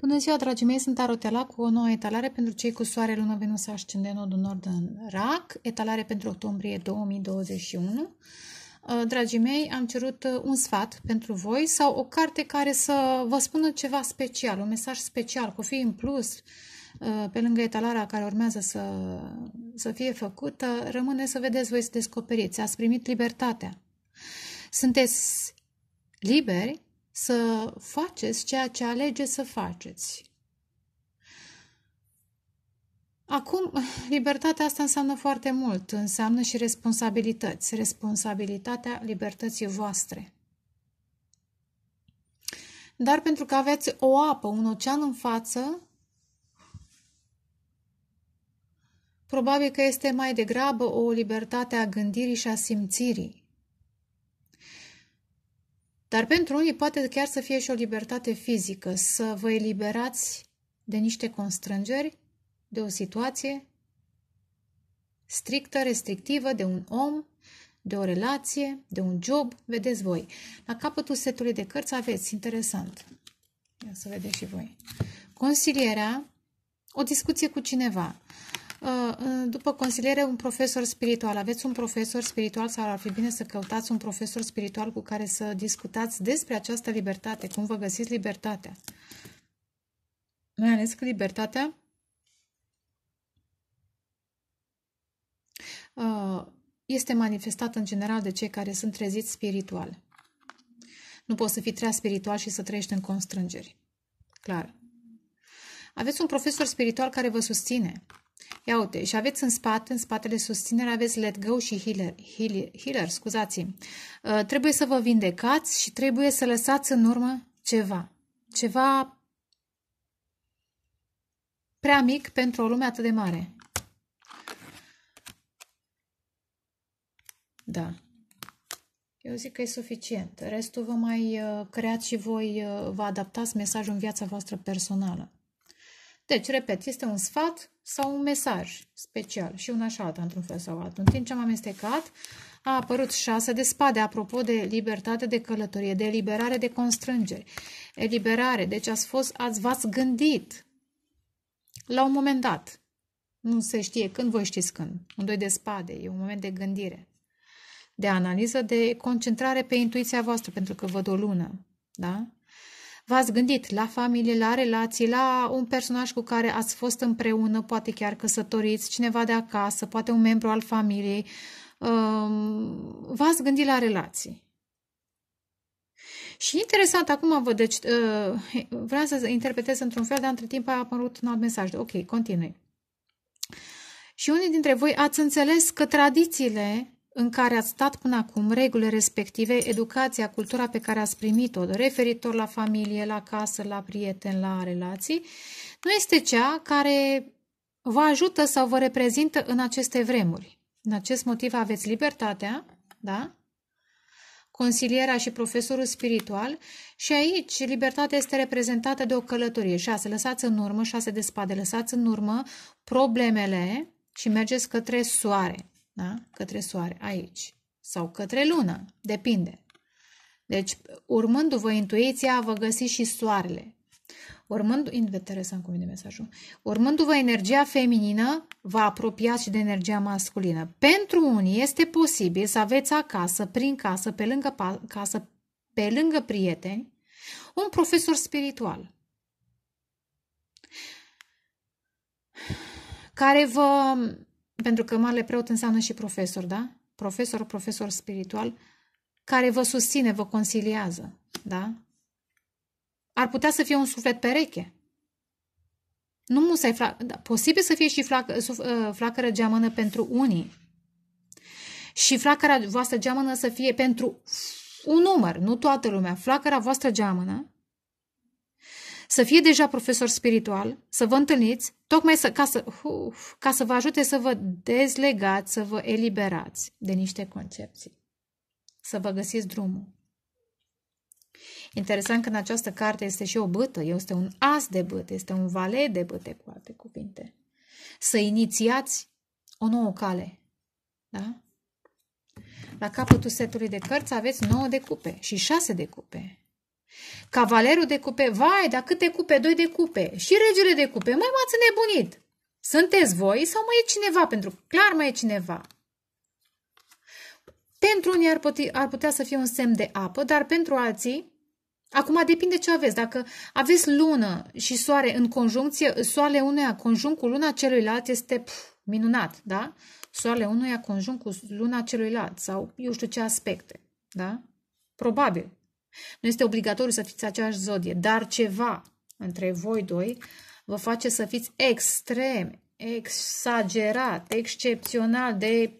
Bună ziua, dragii mei! Sunt Arotela cu o nouă etalare pentru cei cu Soare, Lună, Venus, ascende, Nodul Nord în Rac, etalare pentru octombrie 2021. Uh, dragii mei, am cerut uh, un sfat pentru voi sau o carte care să vă spună ceva special, un mesaj special, cu fi în plus, uh, pe lângă etalarea care urmează să, să fie făcută, rămâne să vedeți voi să descoperiți. Ați primit libertatea. Sunteți liberi să faceți ceea ce alegeți să faceți. Acum, libertatea asta înseamnă foarte mult, înseamnă și responsabilități, responsabilitatea libertății voastre. Dar pentru că aveți o apă, un ocean în față, probabil că este mai degrabă o libertate a gândirii și a simțirii. Dar pentru unii poate chiar să fie și o libertate fizică, să vă eliberați de niște constrângeri, de o situație strictă, restrictivă, de un om, de o relație, de un job, vedeți voi. La capătul setului de cărți aveți, interesant. Ia să vedeți și voi. Consilierea, o discuție cu cineva, Uh, după consiliere, un profesor spiritual. Aveți un profesor spiritual sau ar fi bine să căutați un profesor spiritual cu care să discutați despre această libertate, cum vă găsiți libertatea. Mai ales că libertatea uh, este manifestată în general de cei care sunt treziți spiritual. Nu poți să fii trea spiritual și să trăiești în constrângeri. Clar. Aveți un profesor spiritual care vă susține, Ia uite, și aveți în spate, în spatele susținere, aveți let go și healer, healer, healer scuzați-mi. Uh, trebuie să vă vindecați și trebuie să lăsați în urmă ceva. Ceva prea mic pentru o lume atât de mare. Da. Eu zic că e suficient. Restul vă mai uh, creați și voi, uh, vă adaptați mesajul în viața voastră personală. Deci, repet, este un sfat sau un mesaj special și una și alta, într-un fel sau altul. În timp ce am amestecat, a apărut șase de spade, apropo de libertate de călătorie, de eliberare de constrângeri, eliberare. Deci ați fost, ați v-ați gândit la un moment dat. Nu se știe când, voi știți când. Un doi de spade, e un moment de gândire, de analiză, de concentrare pe intuiția voastră, pentru că văd o lună, da? V-ați gândit la familie, la relații, la un personaj cu care ați fost împreună, poate chiar căsătoriți, cineva de acasă, poate un membru al familiei. Um, v-ați gândit la relații. Și interesant, acum vă, deci, uh, vreau să interpretez într-un fel, dar între timp a apărut un alt mesaj. Ok, continui. Și unii dintre voi ați înțeles că tradițiile în care ați stat până acum, regulile respective, educația, cultura pe care ați primit-o, referitor la familie, la casă, la prieteni, la relații, nu este cea care vă ajută sau vă reprezintă în aceste vremuri. În acest motiv aveți libertatea, da? consiliera și profesorul spiritual și aici libertatea este reprezentată de o călătorie. Șase, Lăsați în urmă, șase de spade, lăsați în urmă problemele și mergeți către soare da? către soare, aici, sau către lună, depinde. Deci, urmându-vă intuiția, vă găsiți și soarele. Urmându interesant cum vine mesajul, urmându-vă energia feminină, vă apropiați și de energia masculină. Pentru unii este posibil să aveți acasă, prin casă, pe lângă casă, pe lângă prieteni, un profesor spiritual care vă pentru că marele preot înseamnă și profesor, da? Profesor, profesor spiritual, care vă susține, vă conciliază, da? Ar putea să fie un suflet pereche. Nu musai, flac, da, posibil să fie și flac, suf, uh, flacără geamănă pentru unii. Și flacăra voastră geamănă să fie pentru un număr, nu toată lumea. Flacăra voastră geamănă să fie deja profesor spiritual, să vă întâlniți, tocmai să, ca, să, uf, ca să vă ajute să vă dezlegați, să vă eliberați de niște concepții, să vă găsiți drumul. Interesant că în această carte este și o bătă, este un as de bătă, este un valet de bătă, cu alte cuvinte. Să inițiați o nouă cale. Da? La capătul setului de cărți aveți 9 de cupe și 6 de cupe. Cavalerul de cupe, vai, dar câte cupe, doi de cupe. Și regele de cupe, mai m-ați nebunit. Sunteți voi sau mai e cineva? Pentru că clar mai e cineva. Pentru unii ar, puti, ar putea să fie un semn de apă, dar pentru alții, acum depinde ce aveți. Dacă aveți lună și soare în conjuncție, soarele unuia conjunct cu luna celuilalt este pf, minunat, da? Soarele unuia conjunct cu luna celuilalt sau eu știu ce aspecte, da? Probabil. Nu este obligatoriu să fiți aceeași zodie, dar ceva între voi doi vă face să fiți extrem, exagerat, excepțional de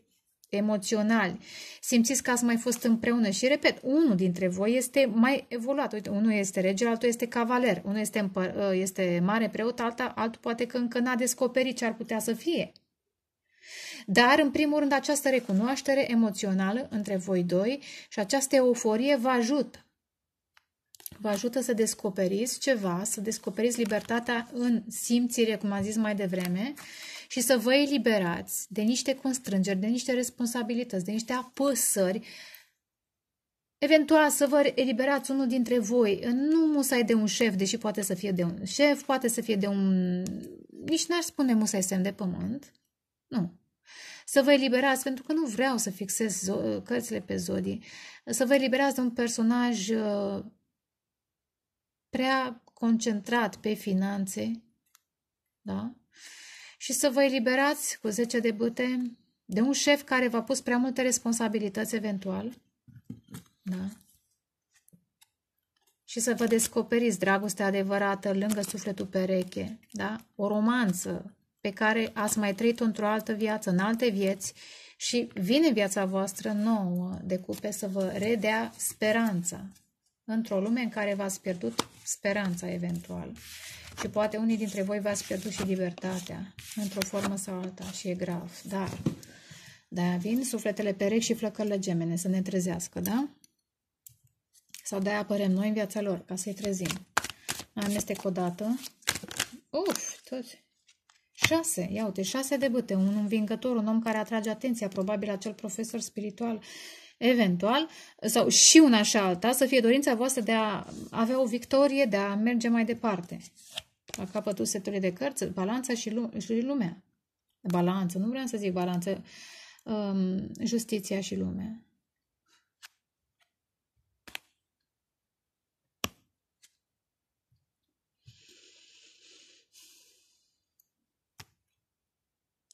emoțional. Simțiți că ați mai fost împreună și, repet, unul dintre voi este mai evoluat. Uite, unul este rege, altul este cavaler, unul este, împăr- ă, este mare preot, alta, altul poate că încă n-a descoperit ce ar putea să fie. Dar, în primul rând, această recunoaștere emoțională între voi doi și această euforie vă ajută vă ajută să descoperiți ceva, să descoperiți libertatea în simțire, cum am zis mai devreme, și să vă eliberați de niște constrângeri, de niște responsabilități, de niște apăsări. Eventual să vă eliberați unul dintre voi, nu musai de un șef, deși poate să fie de un șef, poate să fie de un... Nici n-aș spune musai semn de pământ. Nu, să vă eliberați, pentru că nu vreau să fixez cărțile pe zodii, să vă eliberați de un personaj uh, prea concentrat pe finanțe, da? și să vă eliberați cu 10 de bâte de un șef care v-a pus prea multe responsabilități eventual. Da? Și să vă descoperiți dragostea adevărată lângă sufletul pereche. Da? O romanță pe care ați mai trăit-o într-o altă viață, în alte vieți și vine viața voastră nouă de cupe să vă redea speranța într-o lume în care v-ați pierdut speranța eventual. Și poate unii dintre voi v-ați pierdut și libertatea, într-o formă sau alta, și e grav. Dar, de-aia vin sufletele perechi și flăcările gemene să ne trezească, da? Sau de-aia apărem noi în viața lor, ca să-i trezim. Mai amestec o dată. Uf, toți. Șase, Ia uite, șase de bâte, un învingător, un om care atrage atenția, probabil acel profesor spiritual eventual, sau și una și alta, să fie dorința voastră de a avea o victorie, de a merge mai departe. La capătul setului de cărți, balanța și, lu- și lumea. Balanță, nu vreau să zic balanță, um, justiția și lumea.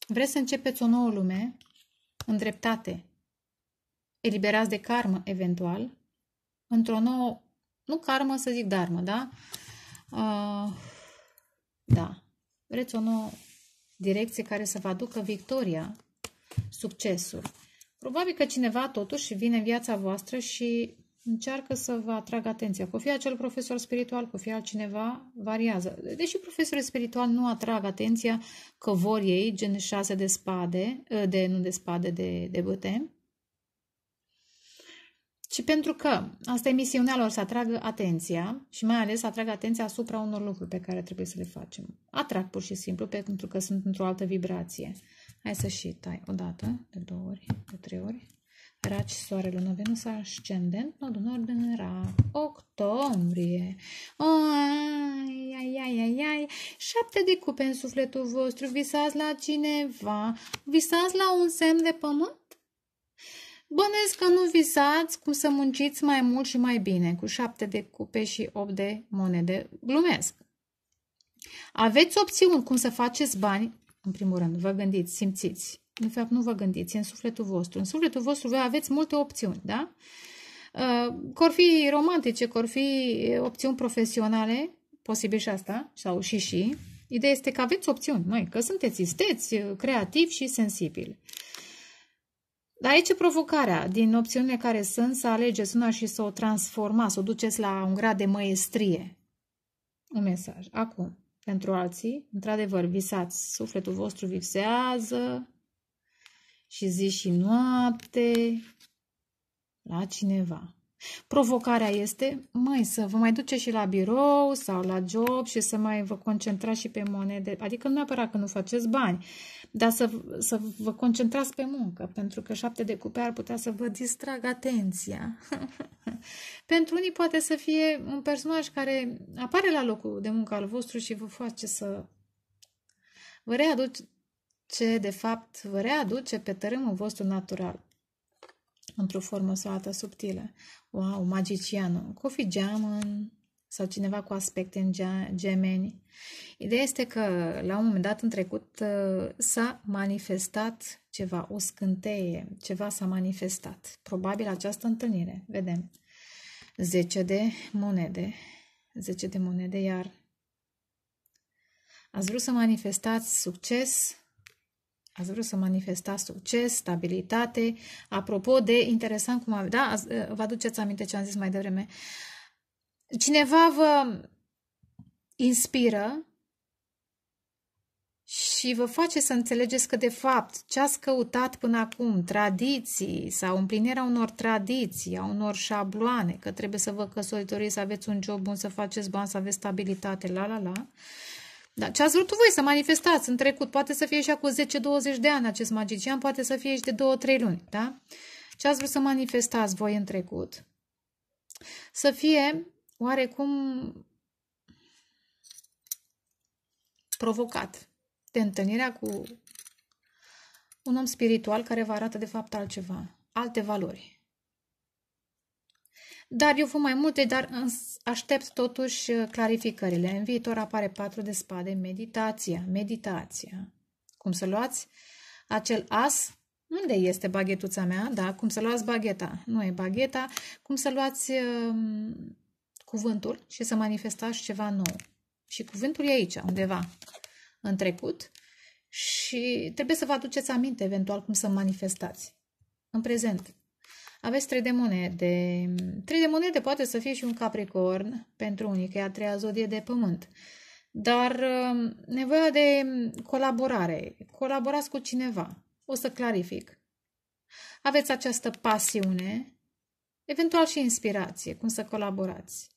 Vreți să începeți o nouă lume? Îndreptate, eliberați de karmă eventual, într-o nouă, nu karmă să zic darmă, da? Uh, da. Vreți o nouă direcție care să vă aducă victoria, succesul. Probabil că cineva totuși vine în viața voastră și încearcă să vă atragă atenția. Cu fie acel profesor spiritual, cu fie altcineva, variază. Deși profesorul spiritual nu atrag atenția că vor ei, gen șase de spade, de, nu de spade, de, de bătem, ci pentru că asta e misiunea lor, să atragă atenția și mai ales să atragă atenția asupra unor lucruri pe care trebuie să le facem. Atrag pur și simplu pentru că sunt într-o altă vibrație. Hai să și tai o dată, de două ori, de trei ori. Raci, soare, lună, Venus, ascendent, nodul nord în rac, octombrie. Ai, ai, ai, ai, ai, șapte de cupe în sufletul vostru, visați la cineva, visați la un semn de pământ Bănesc că nu visați cu să munciți mai mult și mai bine, cu șapte de cupe și opt de monede. Glumesc. Aveți opțiuni cum să faceți bani. În primul rând, vă gândiți, simțiți. De fapt, nu vă gândiți, în sufletul vostru. În sufletul vostru voi aveți multe opțiuni, da? Uh, cor fi romantice, cor fi opțiuni profesionale, posibil și asta, sau și și. Ideea este că aveți opțiuni, noi, că sunteți isteți, creativi și sensibili. Dar aici e provocarea. Din opțiunile care sunt, să alegeți una și să o transformați, să o duceți la un grad de măestrie. Un mesaj. Acum, pentru alții, într-adevăr, visați. Sufletul vostru visează și zi și noapte la cineva. Provocarea este, mai să vă mai duce și la birou sau la job și să mai vă concentrați și pe monede. Adică nu neapărat că nu faceți bani, dar să, să vă concentrați pe muncă, pentru că șapte de cupe ar putea să vă distragă atenția. pentru unii poate să fie un personaj care apare la locul de muncă al vostru și vă face să vă readuce, de fapt, vă readuce pe tărâmul vostru natural într-o formă sau alta subtilă. Wow, magicianul! Coffee Geamăn, sau cineva cu aspecte în gemeni. Ideea este că la un moment dat în trecut ă, s-a manifestat ceva, o scânteie, ceva s-a manifestat. Probabil această întâlnire, vedem. 10 de monede, 10 de monede, iar ați vrut să manifestați succes, ați vrut să manifestați succes, stabilitate. Apropo de interesant cum, da, ă, vă aduceți aminte ce am zis mai devreme, cineva vă inspiră și vă face să înțelegeți că, de fapt, ce ați căutat până acum, tradiții sau împlinirea unor tradiții, a unor șabloane, că trebuie să vă căsătoriți, să aveți un job bun, să faceți bani, să aveți stabilitate, la la la, da, ce ați vrut voi să manifestați în trecut, poate să fie și acum 10-20 de ani acest magician, poate să fie și de 2-3 luni, da? Ce ați vrut să manifestați voi în trecut? Să fie oarecum provocat de întâlnirea cu un om spiritual care vă arată de fapt altceva, alte valori. Dar eu văd mai multe, dar aștept totuși uh, clarificările. În viitor apare patru de spade, meditația, meditația. Cum să luați acel as? Unde este baghetuța mea? Da, cum să luați bagheta? Nu e bagheta. Cum să luați um, cuvântul și să manifestați ceva nou. Și cuvântul e aici, undeva, în trecut. Și trebuie să vă aduceți aminte, eventual, cum să manifestați. În prezent. Aveți trei de monede. Trei de monede poate să fie și un capricorn pentru unii, că e a treia zodie de pământ. Dar um, nevoia de colaborare. Colaborați cu cineva. O să clarific. Aveți această pasiune, eventual și inspirație, cum să colaborați.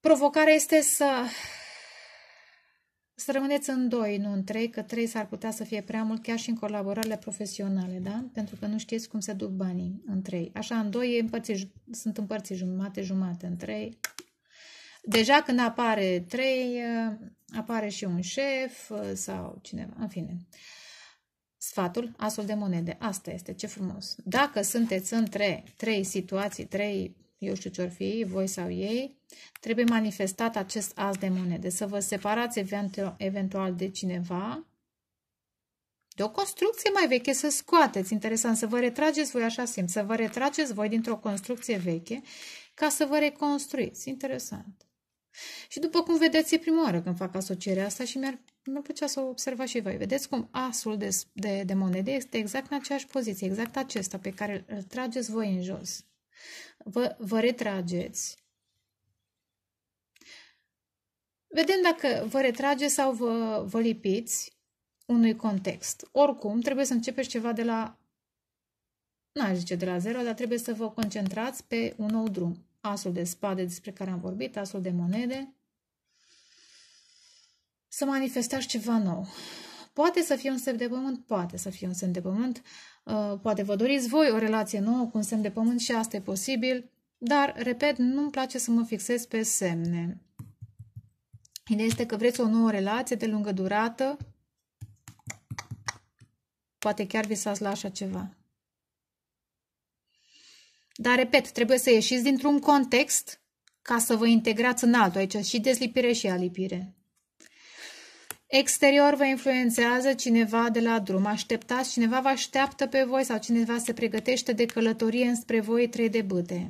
Provocarea este să, să rămâneți în doi, nu în trei, că trei s-ar putea să fie prea mult chiar și în colaborările profesionale, da? Pentru că nu știți cum se duc banii în trei. Așa, în doi împărți, sunt împărți jumate-jumate, în trei Deja când apare trei, ă, apare și un șef ă, sau cineva, în fine. Sfatul, asul de monede. Asta este, ce frumos. Dacă sunteți între trei situații, trei eu știu ce-or fi, voi sau ei, trebuie manifestat acest as de monede, să vă separați eventual de cineva, de o construcție mai veche, să scoateți, interesant, să vă retrageți voi, așa simt, să vă retrageți voi dintr-o construcție veche ca să vă reconstruiți, interesant. Și după cum vedeți, e prima oară când fac asocierea asta și mi-ar mi plăcea să o observa și voi. Vedeți cum asul de, de, de monede este exact în aceeași poziție, exact acesta pe care îl trageți voi în jos. Vă, vă retrageți. Vedem dacă vă retrageți sau vă, vă lipiți unui context. Oricum, trebuie să începeți ceva de la, nu aș zice de la zero, dar trebuie să vă concentrați pe un nou drum. Asul de spade despre care am vorbit, asul de monede. Să manifestați ceva nou. Poate să fie un semn de pământ, poate să fie un semn de pământ, uh, poate vă doriți voi o relație nouă cu un semn de pământ și asta e posibil, dar, repet, nu-mi place să mă fixez pe semne. Ideea este că vreți o nouă relație de lungă durată, poate chiar visați la așa ceva. Dar, repet, trebuie să ieșiți dintr-un context ca să vă integrați în altul. Aici și dezlipire și alipire. Exterior vă influențează cineva de la drum. Așteptați, cineva vă așteaptă pe voi sau cineva se pregătește de călătorie înspre voi trei de bâte.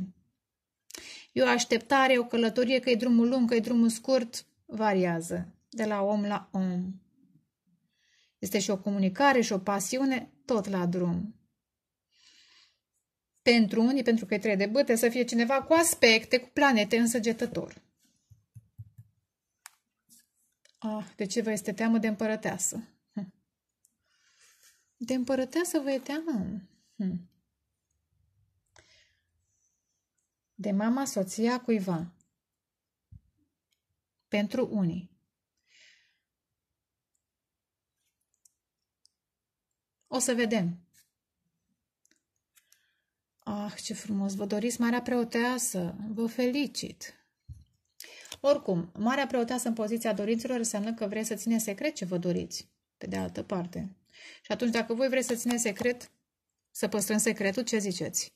E o așteptare, o călătorie, că e drumul lung, că e drumul scurt, variază de la om la om. Este și o comunicare și o pasiune tot la drum. Pentru unii, pentru că e trei de bâte, să fie cineva cu aspecte, cu planete însăgetător. Ah, de ce vă este teamă de împărăteasă? Hm. De împărăteasă vă e teamă? Hm. De mama soția cuiva. Pentru unii. O să vedem. Ah, ce frumos! Vă doriți marea preoteasă! Vă felicit! Oricum, marea preoteasă în poziția dorințelor înseamnă că vrei să ține secret ce vă doriți, pe de altă parte. Și atunci, dacă voi vreți să țineți secret, să păstrăm secretul, ce ziceți?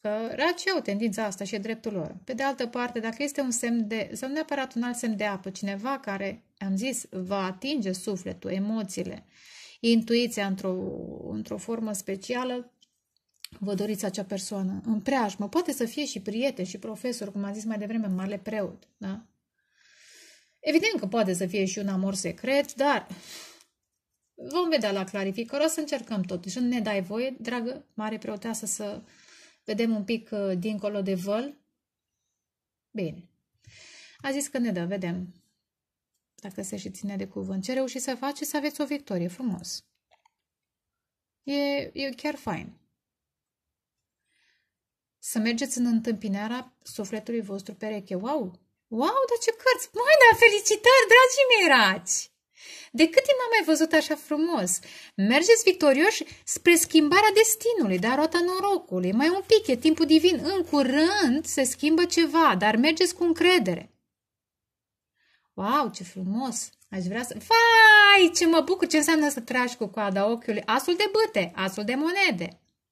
Că racii au tendința asta și e dreptul lor. Pe de altă parte, dacă este un semn de, sau neapărat un alt semn de apă, cineva care, am zis, va atinge sufletul, emoțiile, intuiția într-o, într formă specială, vă doriți acea persoană în preajmă. Poate să fie și prieten și profesor, cum am zis mai devreme, marele preot. Da? Evident că poate să fie și un amor secret, dar vom vedea la clarificare. O să încercăm totuși. Ne dai voie, dragă mare preoteasă, să vedem un pic uh, dincolo de văl? Bine. A zis că ne dă, vedem. Dacă se și ține de cuvânt. Ce reușiți să faci să aveți o victorie. Frumos. E, e chiar fain. Să mergeți în întâmpinarea sufletului vostru pereche. Wow! Wow, dar ce cărți! Mai, da, felicitări, dragii mei raci! De cât timp am mai văzut așa frumos? Mergeți victorioși spre schimbarea destinului, dar roata norocului. Mai un pic, e timpul divin. În curând se schimbă ceva, dar mergeți cu încredere. Wow, ce frumos! Aș vrea să... Vai, ce mă bucur! Ce înseamnă să tragi cu coada ochiului? Asul de băte, asul de monede.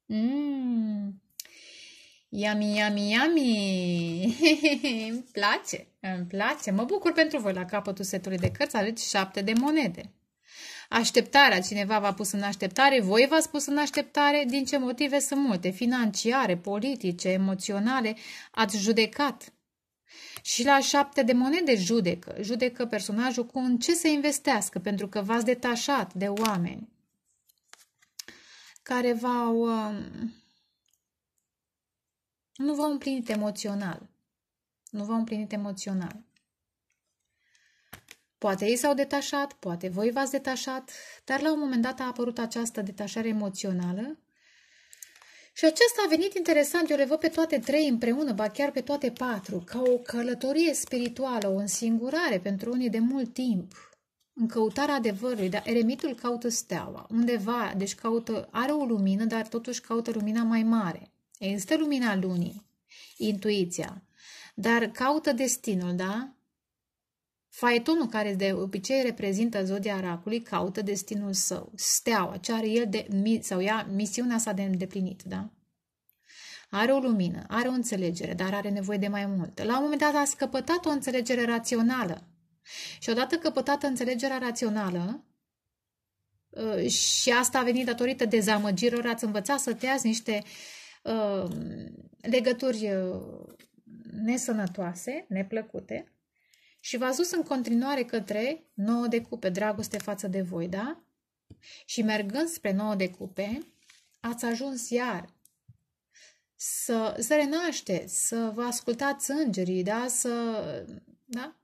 Mmm... Yummy, yummy, yummy! îmi place, îmi place. Mă bucur pentru voi la capătul setului de cărți, aveți șapte de monede. Așteptarea, cineva v-a pus în așteptare, voi v-ați pus în așteptare, din ce motive sunt multe, financiare, politice, emoționale, ați judecat. Și la șapte de monede judecă, judecă personajul cu în ce să investească, pentru că v-ați detașat de oameni care v-au... Uh, nu v-au împlinit emoțional. Nu v-au împlinit emoțional. Poate ei s-au detașat, poate voi v-ați detașat, dar la un moment dat a apărut această detașare emoțională și aceasta a venit interesant, eu le văd pe toate trei împreună, ba chiar pe toate patru, ca o călătorie spirituală, o însingurare pentru unii de mult timp, în căutarea adevărului, dar eremitul caută steaua, undeva, deci caută, are o lumină, dar totuși caută lumina mai mare. Există lumina lunii, intuiția, dar caută destinul, da? Faetonul care de obicei reprezintă zodia aracului caută destinul său, steaua, ce are el de, sau ea, misiunea sa de îndeplinit, da? Are o lumină, are o înțelegere, dar are nevoie de mai mult. La un moment dat a scăpătat o înțelegere rațională. Și odată căpătată înțelegerea rațională, ă, și asta a venit datorită dezamăgirilor, ați învățat să tăiați niște uh, Um, legături uh, nesănătoase, neplăcute și v-ați dus în continuare către nouă de cupe, dragoste față de voi, da? Și mergând spre nouă de cupe, ați ajuns iar să, să renașteți, să vă ascultați îngerii, da? Să, da?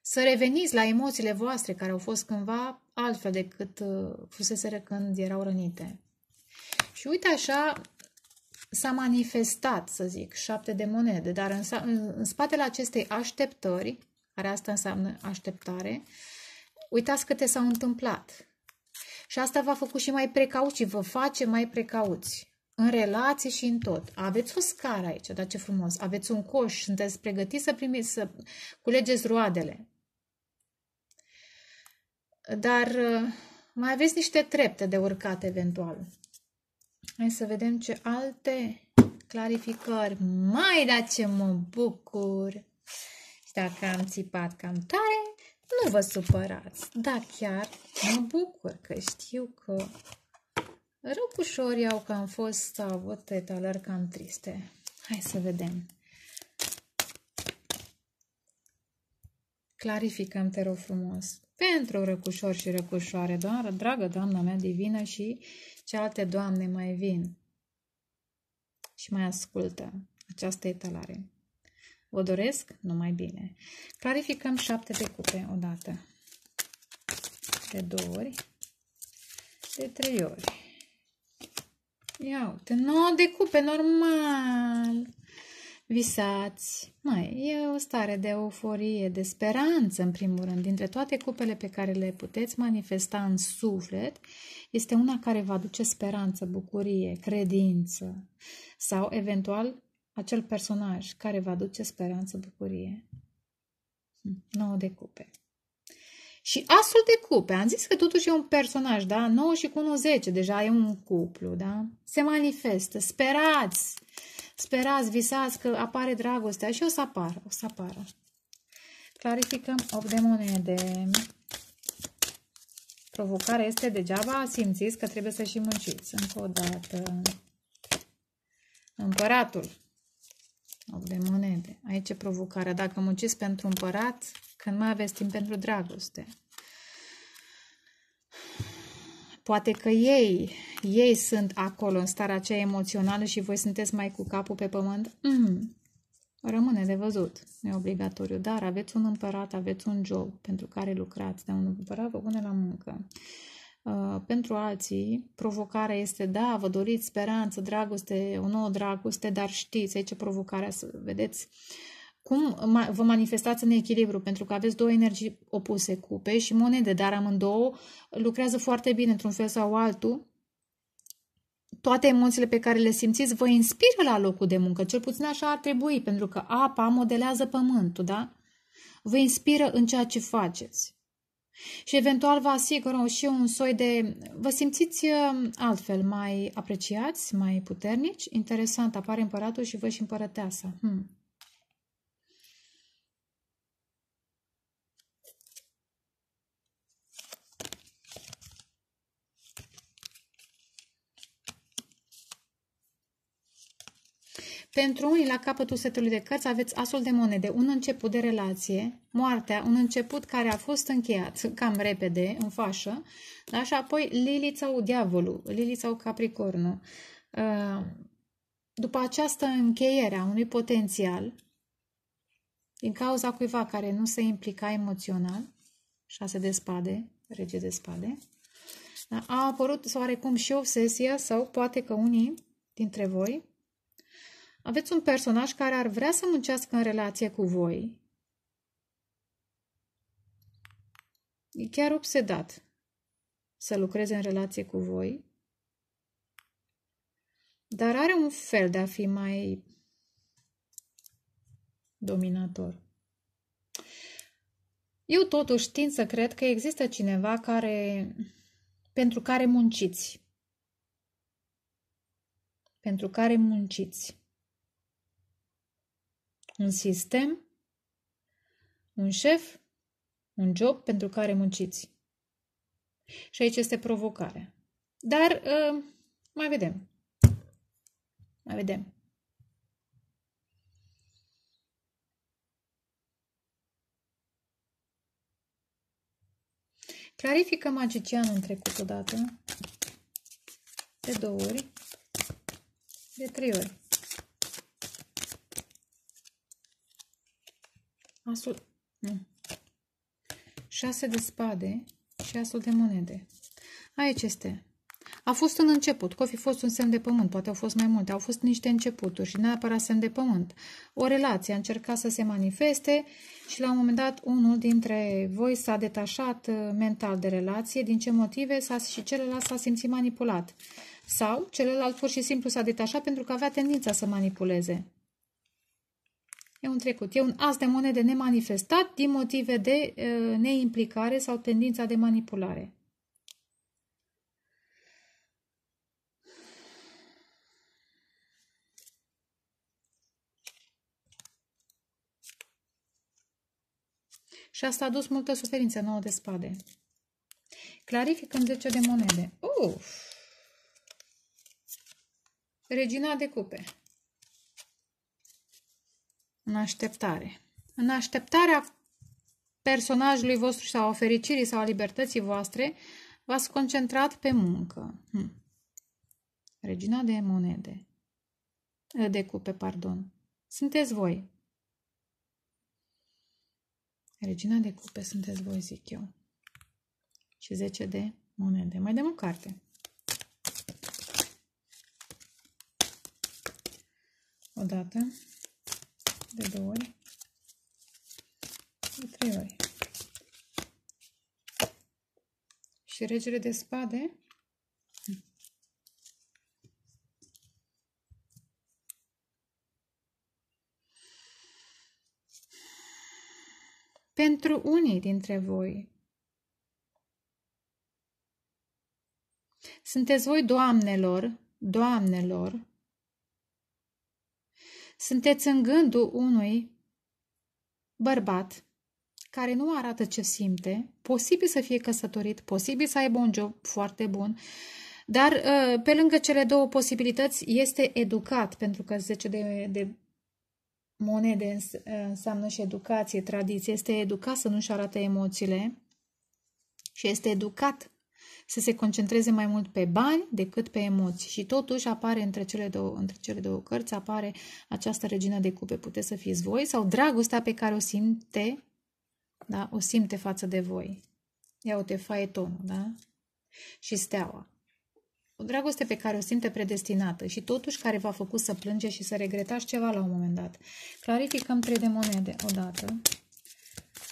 să reveniți la emoțiile voastre care au fost cândva altfel decât uh, fuseseră când erau rănite. Și uite așa, s-a manifestat, să zic, șapte de monede, dar în, în, în spatele acestei așteptări, care asta înseamnă așteptare, uitați câte s-au întâmplat. Și asta v-a făcut și mai precauți și vă face mai precauți în relații și în tot. Aveți o scară aici, dar ce frumos. Aveți un coș, sunteți pregătiți să primiți, să culegeți roadele. Dar uh, mai aveți niște trepte de urcat eventual. Hai să vedem ce alte clarificări. Mai, da ce mă bucur! Și dacă am țipat cam tare, nu vă supărați. Da, chiar mă bucur că știu că răcușorii au cam fost sau avut etalări cam triste. Hai să vedem. Clarificăm, te rog frumos. Pentru răcușori și răcușoare, doar, dragă doamna mea divină și ce alte doamne mai vin și mai ascultă. această etalare Vă doresc numai bine. Clarificăm șapte de cupe odată. De două ori. De trei ori. Ia uite, nouă de cupe, normal visați. Mai, e o stare de euforie, de speranță, în primul rând. Dintre toate cupele pe care le puteți manifesta în suflet, este una care vă aduce speranță, bucurie, credință sau, eventual, acel personaj care vă aduce speranță, bucurie. 9 hm, de cupe. Și asul de cupe, am zis că totuși e un personaj, da? 9 și cu 1, 10, deja e un cuplu, da? Se manifestă, sperați, Sperați, visați că apare dragostea și o să apară, o să apară. Clarificăm 8 de monede. Provocarea este degeaba, simțiți că trebuie să și munciți. Încă o dată. Împăratul. 8 de monede. Aici e provocarea. Dacă munciți pentru împărat, când mai aveți timp pentru dragoste. Poate că ei, ei sunt acolo în starea aceea emoțională și voi sunteți mai cu capul pe pământ. Mm. Rămâne de văzut, nu e obligatoriu, dar aveți un împărat, aveți un job pentru care lucrați, dar un împărat vă pune la muncă. Uh, pentru alții, provocarea este, da, vă doriți speranță, dragoste, o nouă dragoste, dar știți aici provocarea, să vedeți, uh, cum vă manifestați în echilibru? Pentru că aveți două energii opuse, cupe și monede, dar amândouă lucrează foarte bine într-un fel sau altul. Toate emoțiile pe care le simțiți vă inspiră la locul de muncă, cel puțin așa ar trebui, pentru că apa modelează pământul, da? Vă inspiră în ceea ce faceți. Și eventual vă asigură și un soi de... Vă simțiți uh, altfel, mai apreciați, mai puternici? Interesant, apare împăratul și vă și împărăteasa. Hmm. Pentru unii, la capătul setului de cărți aveți asul de monede, un început de relație, moartea, un început care a fost încheiat cam repede, în fașă, da? și apoi lilița sau diavolul, lilița sau capricornul. Uh, după această încheiere a unui potențial, din cauza cuiva care nu se implica emoțional, șase de spade, rege de spade, da? a apărut oarecum și obsesia sau poate că unii dintre voi aveți un personaj care ar vrea să muncească în relație cu voi. E chiar obsedat să lucreze în relație cu voi, dar are un fel de a fi mai dominator. Eu totuși tind să cred că există cineva care, pentru care munciți. Pentru care munciți un sistem, un șef, un job pentru care munciți. Și aici este provocarea. Dar uh, mai vedem. Mai vedem. Clarifică magicianul în trecut odată, de două ori, de trei ori. Asul, nu. șase de spade și asul de monede. Aici este. A fost un început, că fi fost un semn de pământ, poate au fost mai multe, au fost niște începuturi și neapărat semn de pământ. O relație a încercat să se manifeste și la un moment dat unul dintre voi s-a detașat uh, mental de relație, din ce motive s-a, și celălalt s-a simțit manipulat. Sau celălalt pur și simplu s-a detașat pentru că avea tendința să manipuleze. E un trecut. E un as de monede nemanifestat din motive de uh, neimplicare sau tendința de manipulare. Și asta a dus multă suferință nouă de spade. Clarificăm 10 de monede. Uf! Regina de cupe. În așteptare. În așteptarea personajului vostru sau a fericirii sau a libertății voastre, v-ați concentrat pe muncă. Hm. Regina de monede. Eh, de cupe, pardon. Sunteți voi. Regina de cupe sunteți voi, zic eu. Și 10 de monede. Mai dăm o carte. O dată de două ori, de trei ori. Și regele de spade pentru unii dintre voi. Sunteți voi, doamnelor, doamnelor, sunteți în gândul unui bărbat care nu arată ce simte, posibil să fie căsătorit, posibil să aibă un job foarte bun, dar ă, pe lângă cele două posibilități este educat, pentru că 10 de, de monede înseamnă și educație, tradiție, este educat să nu-și arate emoțiile și este educat să se concentreze mai mult pe bani decât pe emoții. Și totuși apare între cele două, între cele două cărți apare această regină de cupe, puteți să fiți voi, sau dragostea pe care o simte, da? o simte față de voi. Ia uite, faetonul, da? Și steaua. O dragoste pe care o simte predestinată și totuși care v-a făcut să plânge și să regretați ceva la un moment dat. Clarificăm trei de monede odată,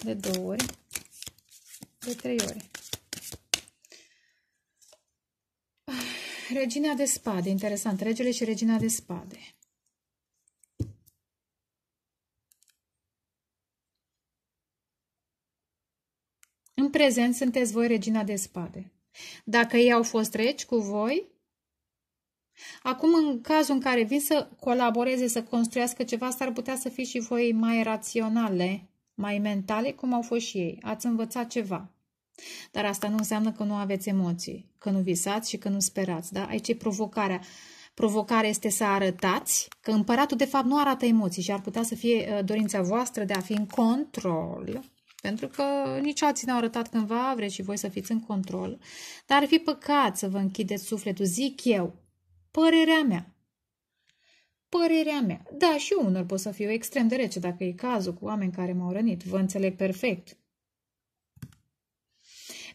de două ori, de trei ori. Regina de spade. Interesant. Regele și regina de spade. În prezent sunteți voi regina de spade. Dacă ei au fost regi cu voi, acum în cazul în care vin să colaboreze, să construiască ceva, s-ar putea să fiți și voi mai raționale, mai mentale, cum au fost și ei. Ați învățat ceva. Dar asta nu înseamnă că nu aveți emoții, că nu visați și că nu sperați. Da? Aici e provocarea. Provocarea este să arătați că împăratul de fapt nu arată emoții și ar putea să fie uh, dorința voastră de a fi în control. Pentru că nici alții n-au arătat cândva, vreți și voi să fiți în control. Dar ar fi păcat să vă închideți sufletul, zic eu. Părerea mea, părerea mea. Da, și unor pot să fiu extrem de rece dacă e cazul cu oameni care m-au rănit, vă înțeleg perfect.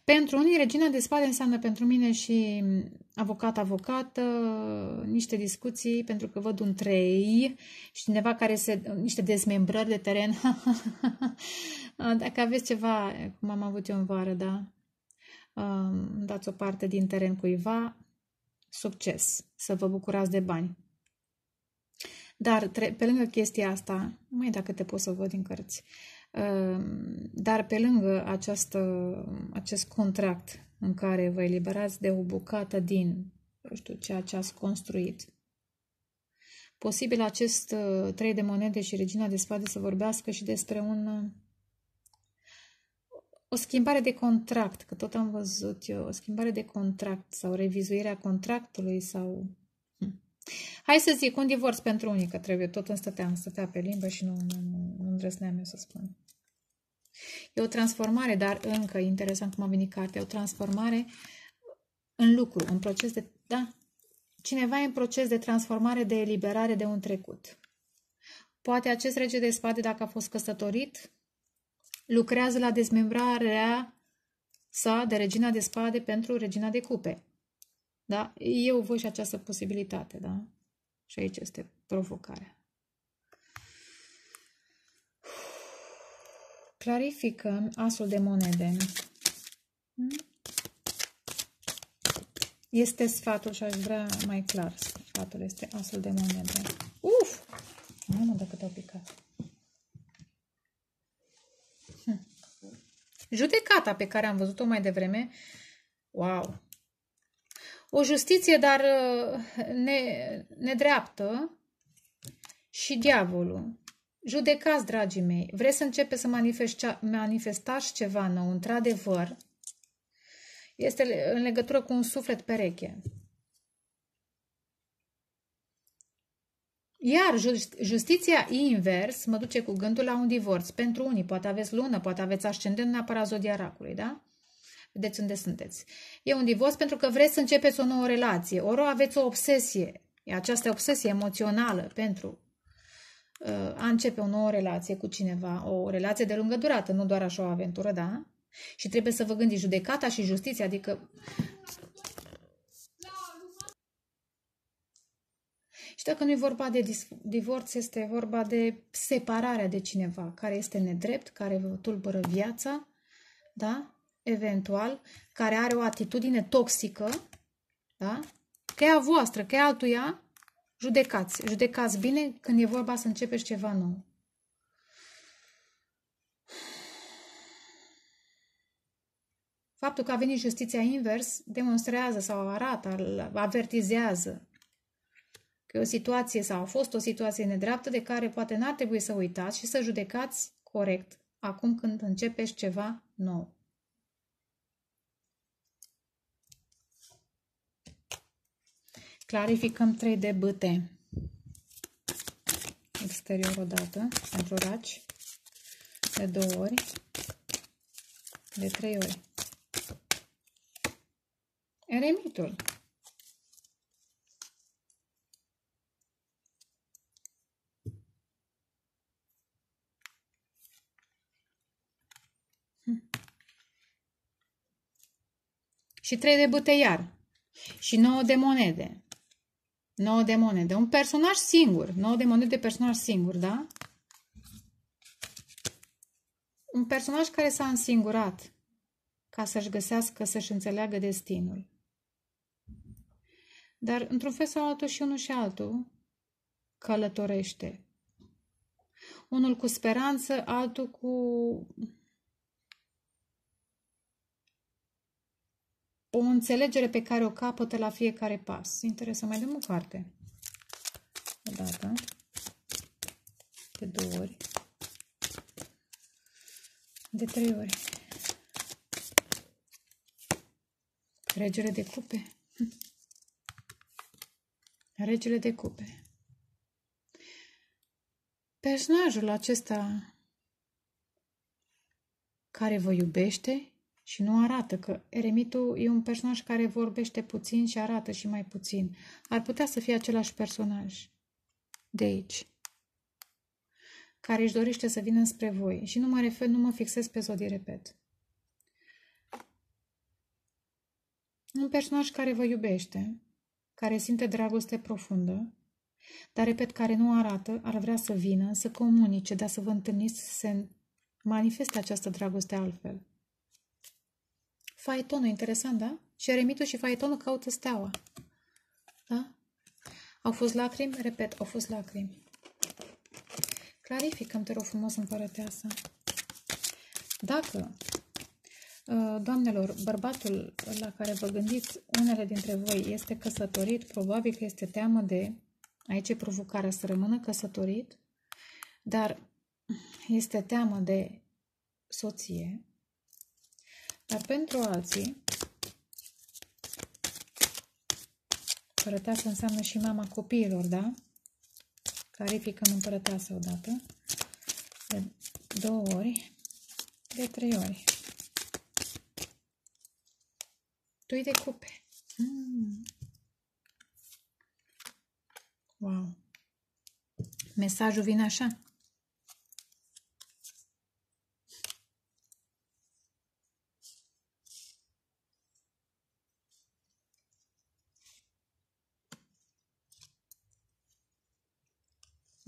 Pentru unii, regina de spade înseamnă pentru mine și mm, avocat-avocată, niște discuții, pentru că văd un trei și cineva care se... niște dezmembrări de teren. Dacă aveți ceva, cum am avut eu în vară, da, um, dați o parte din teren cuiva, succes, să vă bucurați de bani. Dar pe lângă chestia asta, mai dacă te pot să văd din cărți, uh, Ehm, dar pe lângă această, acest contract în care vă eliberați de o bucată din nu știu, ceea ce ați construit, posibil acest uh, trei de monede și regina de spade să vorbească și despre un uh, o schimbare de contract, că tot am văzut eu, o schimbare de contract sau revizuirea contractului sau Hai să zic, un divorț pentru unii, că trebuie, tot îmi stătea, îmi stătea pe limbă și nu, nu, nu îndrăzneam eu să spun. E o transformare, dar încă, interesant cum a venit cartea, o transformare în lucru, în proces de, da, cineva e în proces de transformare, de eliberare de un trecut. Poate acest rege de spade, dacă a fost căsătorit, lucrează la dezmembrarea sa de regina de spade pentru regina de cupe. Da? Eu văd și această posibilitate, da? Și aici este provocarea. Clarifică asul de monede. Hmm? Este sfatul și aș vrea mai clar. Sfatul este asul de monede. Uf! mă, dacă te-au picat. Hm. Judecata pe care am văzut-o mai devreme, wow, o justiție, dar uh, ne, nedreaptă și diavolul. Judecați, dragii mei, vreți să începe să manifestați ceva nou, într-adevăr, este în legătură cu un suflet pereche. Iar justiția invers mă duce cu gândul la un divorț. Pentru unii, poate aveți lună, poate aveți ascendent neapărat zodiaracului, da? Vedeți unde sunteți. E un divorț pentru că vreți să începeți o nouă relație. Ori aveți o obsesie. Această obsesie emoțională pentru uh, a începe o nouă relație cu cineva, o relație de lungă durată, nu doar așa o aventură, da? Și trebuie să vă gândiți judecata și justiția, adică... Și dacă nu e vorba de divorț, este vorba de separarea de cineva care este nedrept, care vă tulbură viața, da? eventual, care are o atitudine toxică, da? că e a voastră, că e altuia, judecați. Judecați bine când e vorba să începeți ceva nou. Faptul că a venit justiția invers demonstrează sau arată, avertizează că e o situație sau a fost o situație nedreaptă de care poate n-ar trebui să uitați și să judecați corect acum când începeți ceva nou. Clarificăm 3 de băte Exterior odată, pentru raci, de două ori, de trei ori. Eremitul. și trei de bute iar și nouă de monede. 9 de monede. Un personaj singur. 9 de monede de personaj singur, da? Un personaj care s-a însingurat ca să-și găsească, să-și înțeleagă destinul. Dar, într-un fel sau altul, și unul și altul călătorește. Unul cu speranță, altul cu o înțelegere pe care o capătă la fiecare pas. să mai dăm o carte. O dată. De două ori. De trei ori. Regele de cupe. Regele de cupe. Personajul acesta care vă iubește și nu arată, că eremitul e un personaj care vorbește puțin și arată și mai puțin. Ar putea să fie același personaj de aici, care își dorește să vină spre voi. Și nu mă refer, nu mă fixez pe zodii, repet. Un personaj care vă iubește, care simte dragoste profundă, dar, repet, care nu arată, ar vrea să vină, să comunice, dar să vă întâlniți, să se manifeste această dragoste altfel. Faetonul, interesant, da? Și eremitul și Faetonul caută steaua. Da? Au fost lacrimi? Repet, au fost lacrimi. Clarificăm, te rog frumos, împărăteasă. Dacă, ă, doamnelor, bărbatul la care vă gândiți, unele dintre voi, este căsătorit, probabil că este teamă de, aici e provocarea să rămână căsătorit, dar este teamă de soție, dar pentru alții, împărăteasă înseamnă și mama copiilor, da? Clarificăm împărăteasă odată, de două ori, de trei ori. Doi de cupe. Mm. Wow! Mesajul vine așa.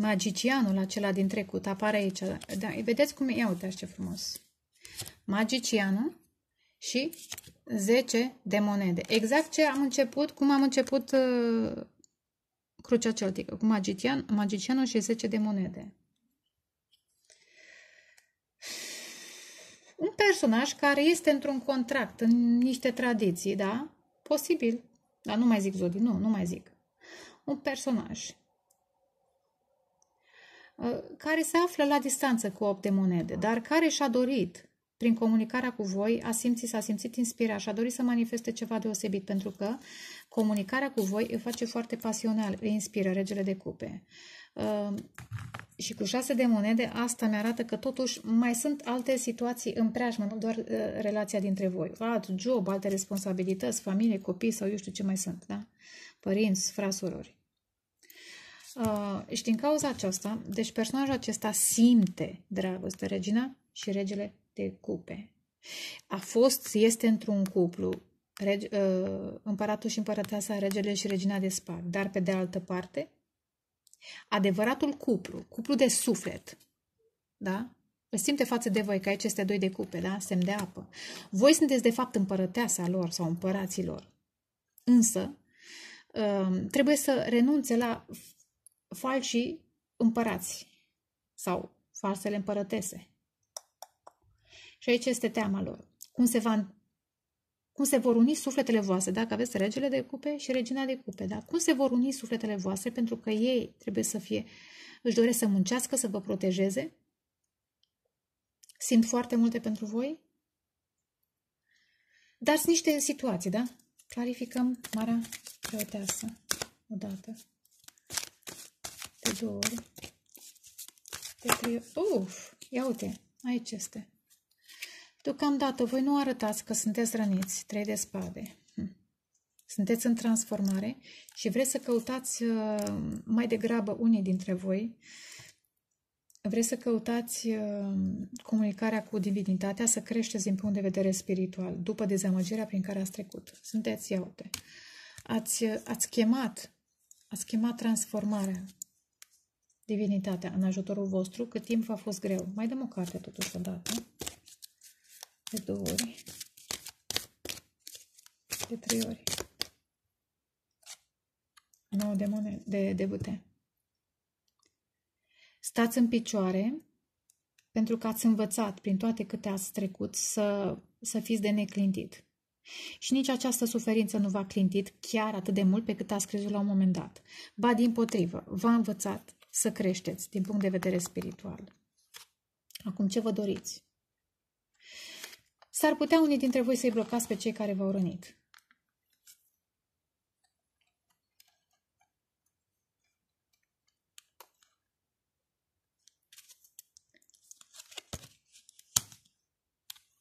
magicianul acela din trecut apare aici. Da, vedeți cum e? Ia uitați ce frumos. Magicianul și 10 de monede. Exact ce am început, cum am început uh, crucea celtică, cu magician, magicianul și 10 de monede. Un personaj care este într-un contract, în niște tradiții, da? Posibil. Dar nu mai zic zodii, nu, nu mai zic. Un personaj Ă, care se află la distanță cu opt de monede, dar care și-a dorit, prin comunicarea cu voi, a simțit, s-a simțit inspirat și a dorit să manifeste ceva deosebit, pentru că comunicarea cu voi îi face foarte pasional, îi inspiră regele de cupe. Uh, și cu șase de monede, asta mi-arată că totuși mai sunt alte situații în preajmă, nu doar uh, relația dintre voi. Alt job, alte responsabilități, familie, copii sau eu știu ce mai sunt, da? Părinți, frasurori. Uh, și din cauza aceasta, deci personajul acesta simte dragoste, regina și regele de cupe. A fost, este într-un cuplu, rege, uh, împăratul și împărăteasa, regele și regina de spate, dar pe de altă parte, adevăratul cuplu, cuplu de suflet, da? Îl simte față de voi, că aici este doi de cupe, da? Semn de apă. Voi sunteți, de fapt, împărăteasa lor sau împăraților. Însă, uh, trebuie să renunțe la falsii împărați sau falsele împărătese. Și aici este teama lor. Cum se, va, cum se vor uni sufletele voastre, dacă aveți regele de cupe și regina de cupe, da? cum se vor uni sufletele voastre, pentru că ei trebuie să fie, își doresc să muncească, să vă protejeze, simt foarte multe pentru voi, dar sunt niște situații, da? Clarificăm Marea Preoteasă odată de două ori, de trei ori. Uf, ia uite, aici este. Deocamdată voi nu arătați că sunteți răniți, trei de spade. Hm. Sunteți în transformare și vreți să căutați uh, mai degrabă unii dintre voi, vreți să căutați uh, comunicarea cu divinitatea, să creșteți din punct de vedere spiritual, după dezamăgirea prin care ați trecut. Sunteți, iau -te. Ați, uh, ați chemat, ați chemat transformarea divinitatea în ajutorul vostru cât timp a fost greu. Mai dăm o carte totuși dată. De două ori. De trei ori. Nouă de, de, de bute. Stați în picioare pentru că ați învățat prin toate câte ați trecut să, să fiți de neclintit. Și nici această suferință nu v-a clintit chiar atât de mult pe cât ați crezut la un moment dat. Ba din potrivă, v-a învățat să creșteți din punct de vedere spiritual. Acum, ce vă doriți? S-ar putea unii dintre voi să-i blocați pe cei care v-au rănit.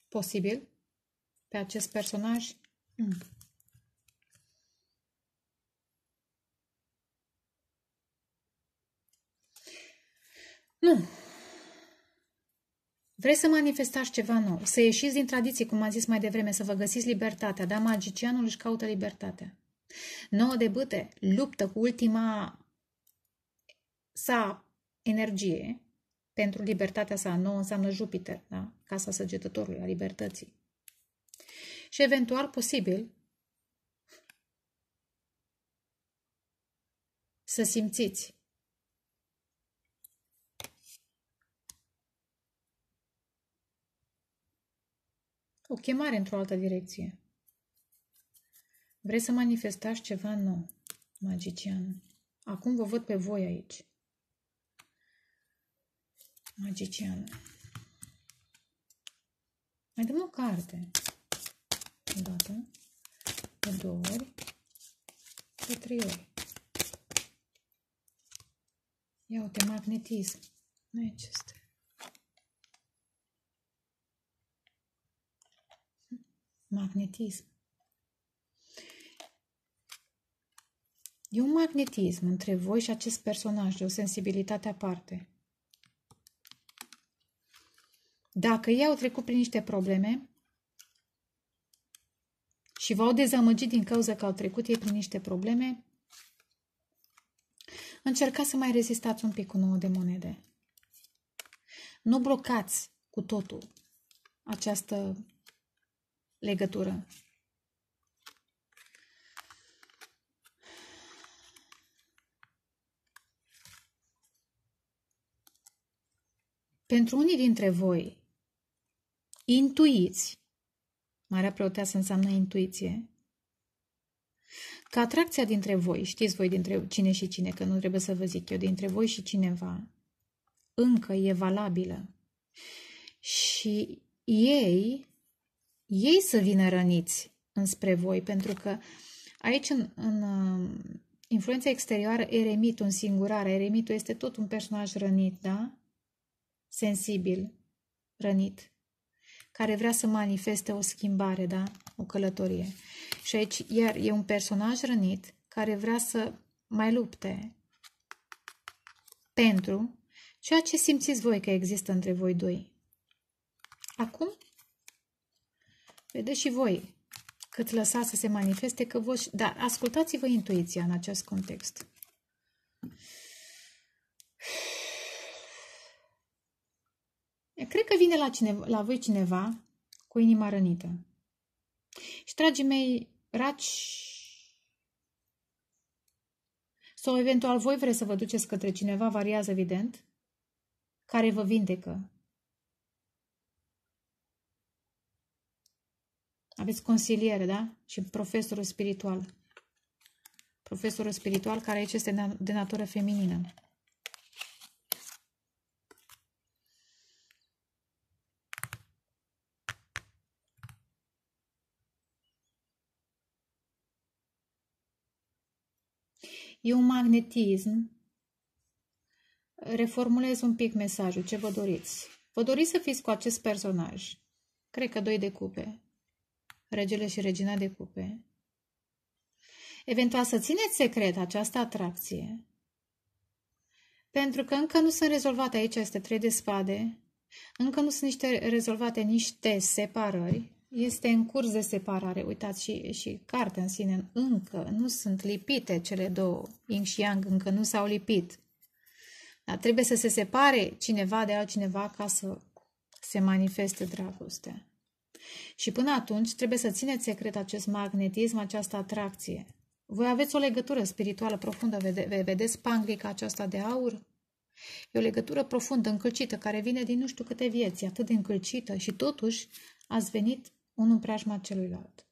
Posibil? Pe acest personaj? Mm. Nu. Vreți să manifestați ceva nou, să ieșiți din tradiție, cum am zis mai devreme, să vă găsiți libertatea, dar magicianul își caută libertatea. Nouă de bâte luptă cu ultima sa energie pentru libertatea sa. Nouă înseamnă Jupiter, da? casa săgetătorului, a libertății. Și eventual posibil să simțiți o chemare într-o altă direcție. Vrei să manifestați ceva nou, magician. Acum vă văd pe voi aici. Magician. Mai dăm o carte. O dată, de două ori, de trei ori. Ia uite, magnetism. Nu e ce este. Magnetism. E un magnetism între voi și acest personaj, de o sensibilitate aparte. Dacă ei au trecut prin niște probleme și v-au dezamăgit din cauza că au trecut ei prin niște probleme, încercați să mai rezistați un pic cu nouă de monede. Nu blocați cu totul această legătură. Pentru unii dintre voi, intuiți, Marea Preoteasă înseamnă intuiție, că atracția dintre voi, știți voi dintre cine și cine, că nu trebuie să vă zic eu, dintre voi și cineva, încă e valabilă. Și ei ei să vină răniți înspre voi, pentru că aici în, în um, influența exterioară, eremitul în singurare, eremitul este tot un personaj rănit, da? Sensibil, rănit, care vrea să manifeste o schimbare, da? O călătorie. Și aici, iar e un personaj rănit care vrea să mai lupte pentru ceea ce simțiți voi că există între voi doi. Acum, Vedeți și voi cât lăsați să se manifeste, că voi... Dar ascultați-vă intuiția în acest context. Eu cred că vine la, cineva, la voi cineva cu inima rănită. Și, dragii mei, raci sau eventual voi vreți să vă duceți către cineva, variază evident, care vă vindecă, Aveți consiliere, da? Și profesorul spiritual. Profesorul spiritual care aici este de natură feminină. E un magnetism. Reformulez un pic mesajul. Ce vă doriți? Vă doriți să fiți cu acest personaj. Cred că doi de cupe regele și regina de cupe. Eventual să țineți secret această atracție, pentru că încă nu sunt rezolvate aici este trei de spade, încă nu sunt niște rezolvate niște separări, este în curs de separare. Uitați, și, și cartea în sine încă nu sunt lipite cele două. Ying și Yang încă nu s-au lipit. Dar trebuie să se separe cineva de altcineva ca să se manifeste dragostea. Și până atunci trebuie să țineți secret acest magnetism, această atracție. Voi aveți o legătură spirituală profundă, vede vedeți panglica aceasta de aur? E o legătură profundă, încălcită, care vine din nu știu câte vieți, atât de încălcită și totuși ați venit unul preajma celuilalt.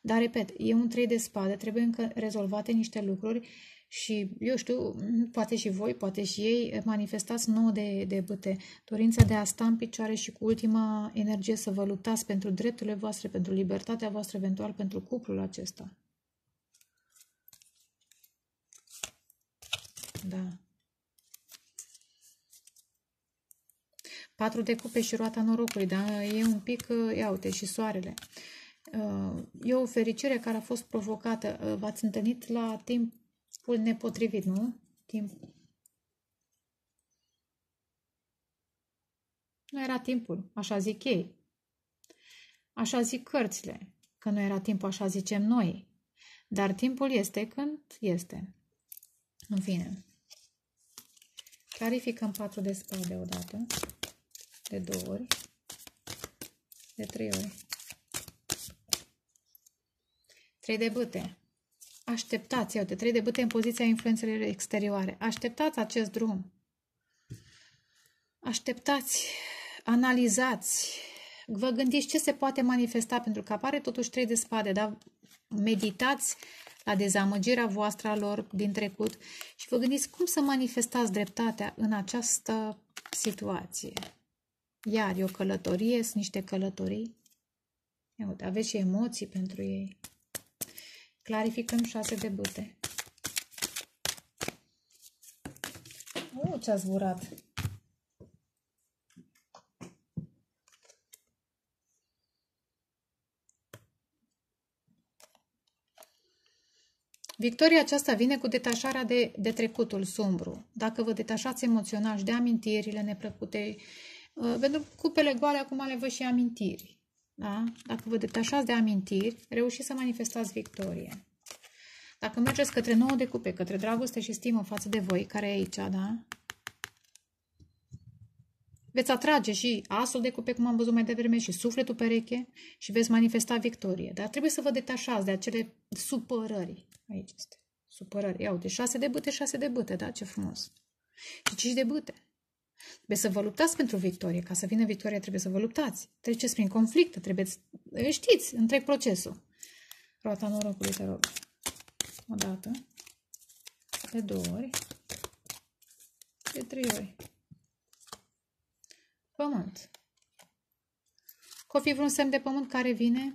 Dar, repet, e un trei de spade, trebuie încă rezolvate niște lucruri și, eu știu, poate și voi, poate și ei, manifestați nouă de, de băte, Dorința de a sta în picioare și cu ultima energie să vă luptați pentru drepturile voastre, pentru libertatea voastră, eventual pentru cuplul acesta. Da. Patru de cupe și roata norocului, da? E un pic, uh, ia uite, și soarele. Uh, e o fericire care a fost provocată. Uh, v-ați întâlnit la timp spus nepotrivit, nu? Timp. Nu era timpul, așa zic ei. Așa zic cărțile, că nu era timpul, așa zicem noi. Dar timpul este când este. În fine. Clarificăm patru de spade odată, de două ori, de trei ori. Trei de bâte. Așteptați, de trei de bâte în poziția influențelor exterioare. Așteptați acest drum. Așteptați, analizați, vă gândiți ce se poate manifesta, pentru că apare totuși trei de spade, dar meditați la dezamăgirea voastră a lor din trecut și vă gândiți cum să manifestați dreptatea în această situație. Iar e o călătorie, sunt niște călătorii. Ia uite, aveți și emoții pentru ei. Clarificăm șase de bâte. Uh, ce-a zburat! Victoria aceasta vine cu detașarea de, de trecutul sombru. Dacă vă detașați emoțional și de amintirile neplăcute, uh, pentru cupele goale acum le văd și amintiri. Da? Dacă vă detașați de amintiri, reușiți să manifestați victorie. Dacă mergeți către nouă de cupe, către dragoste și stimă față de voi, care e aici, da? Veți atrage și asul de cupe, cum am văzut mai devreme, și sufletul pereche și veți manifesta victorie. Dar trebuie să vă detașați de acele supărări. Aici este. Supărări. Ia uite, șase de bâte, șase de bâte, da? Ce frumos. Și cinci de bâte. Trebuie să vă luptați pentru victorie. Ca să vină victoria, trebuie să vă luptați. Treceți prin conflict, trebuie știți întreg procesul. Roata norocului, te rog. O dată, de două ori, de trei ori. Pământ. Că fi vreun semn de pământ care vine,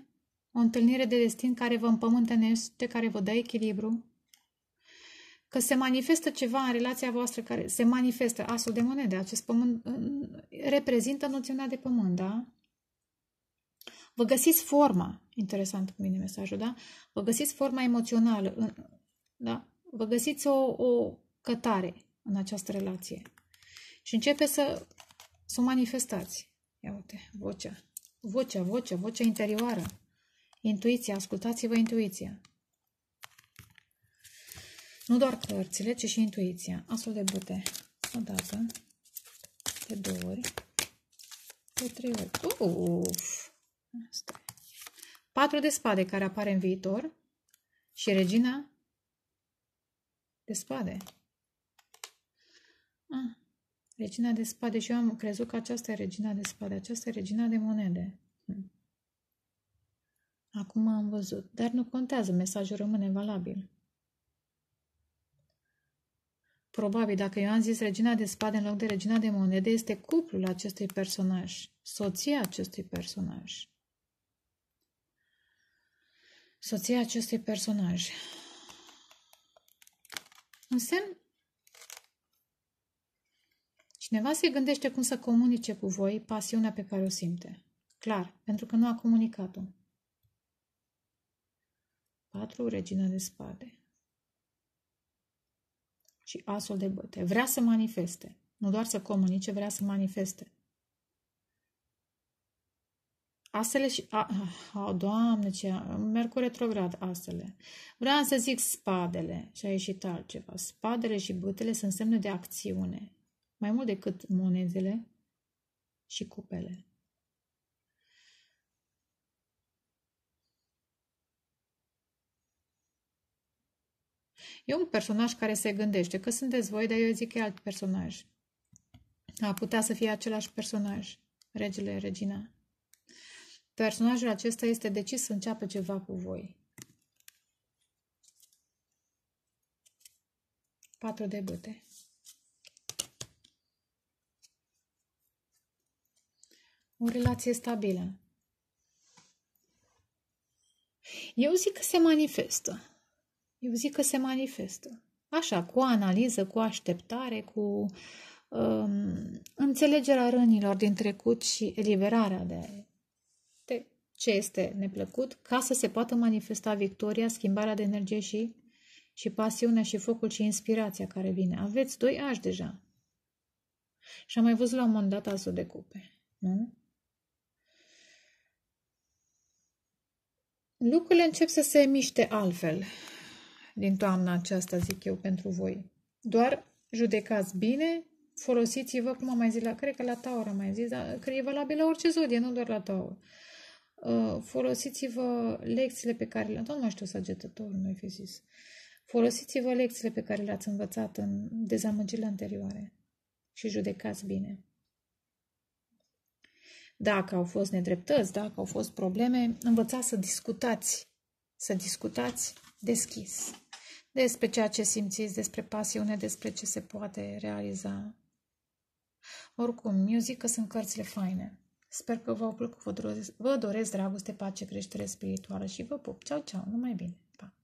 o întâlnire de destin care vă împământenește, care vă dă echilibru, că se manifestă ceva în relația voastră care se manifestă, asul de monede, acest pământ reprezintă noțiunea de pământ, da? Vă găsiți forma, interesant cu mine mesajul, da? Vă găsiți forma emoțională, da? Vă găsiți o, o cătare în această relație și începe să, să o manifestați. Ia uite, vocea, vocea, vocea, vocea interioară, intuiția, ascultați-vă intuiția. Nu doar cărțile, ci și intuiția. Asul de bute. O dată. De două ori. De trei ori. Uf! Asta. Patru de spade care apare în viitor. Și regina de spade. Ah, regina de spade. Și eu am crezut că aceasta e regina de spade. Aceasta e regina de monede. Hmm. Acum am văzut. Dar nu contează. Mesajul rămâne valabil. Probabil, dacă eu am zis regina de spade în loc de regina de monede, este cuplul acestui personaj, soția acestui personaj. Soția acestui personaj. Un semn? Cineva se gândește cum să comunice cu voi pasiunea pe care o simte. Clar, pentru că nu a comunicat-o. Patru Regina de spade și asul de băte. Vrea să manifeste. Nu doar să comunice, vrea să manifeste. Astele și... A, a, doamne, ce... Merg cu retrograd astele. Vreau să zic spadele. Și a ieșit altceva. Spadele și bătele sunt semne de acțiune. Mai mult decât monedele și cupele. E un personaj care se gândește că sunteți voi, dar eu zic că e alt personaj. A putea să fie același personaj, regele, regina. Personajul acesta este decis să înceapă ceva cu voi. Patru de bâte. O relație stabilă. Eu zic că se manifestă. Eu zic că se manifestă. Așa, cu analiză, cu așteptare, cu um, înțelegerea rănilor din trecut și eliberarea de, de ce este neplăcut, ca să se poată manifesta victoria, schimbarea de energie și, și pasiunea și focul și inspirația care vine. Aveți doi ași deja. Și am mai văzut la un moment dat asul de cupe. Nu? Lucrurile încep să se miște altfel din toamna aceasta, zic eu, pentru voi. Doar judecați bine, folosiți-vă, cum am mai zis, la, cred că la Taur am mai zis, dar cred e valabil la orice zodie, nu doar la Taur. Uh, folosiți-vă lecțiile pe care le... Tot nu mai știu sagetătorul, nu fi zis. Folosiți-vă lecțiile pe care le-ați învățat în dezamăgirile anterioare și judecați bine. Dacă au fost nedreptăți, dacă au fost probleme, învățați să discutați, să discutați deschis despre ceea ce simțiți, despre pasiune, despre ce se poate realiza. Oricum, că sunt cărțile faine. Sper că v-au plăcut, vă doresc dragoste, pace, creștere spirituală și vă pup. Ceau, ceau, numai bine!